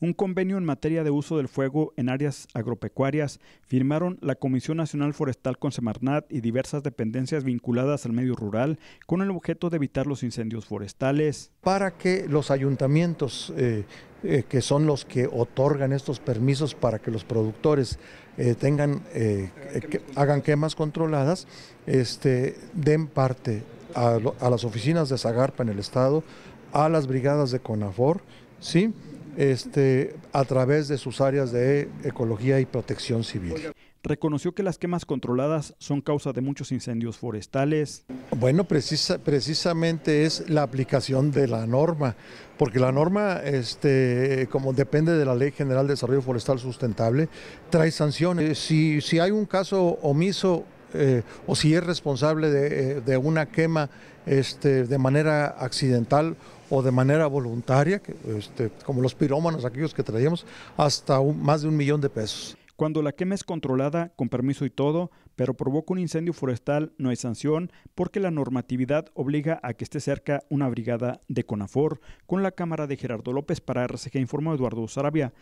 un convenio en materia de uso del fuego en áreas agropecuarias firmaron la Comisión Nacional Forestal con Semarnat y diversas dependencias vinculadas al medio rural con el objeto de evitar los incendios forestales. Para que los ayuntamientos, eh, eh, que son los que otorgan estos permisos para que los productores eh, tengan, hagan quemas controladas, este, den parte a, las oficinas de Zagarpa en el Estado, a las brigadas de CONAFOR, ¿sí? este, a través de sus áreas de ecología y protección civil. Reconoció que las quemas controladas son causa de muchos incendios forestales. Bueno, precisamente es la aplicación de la norma, porque la norma, este, como depende de la Ley General de Desarrollo Forestal Sustentable, trae sanciones. Eh, si, hay un caso omiso eh, o si es responsable eh, de, una quema este, de manera accidental o de manera voluntaria, este, como los pirómanos, aquellos que traíamos, hasta un, más de un millón de pesos. Cuando la quema es controlada, con permiso y todo, pero provoca un incendio forestal, no hay sanción, porque la normatividad obliga a que esté cerca una brigada de CONAFOR. Con la cámara de Gerardo López para RCG informó Eduardo Sarabia.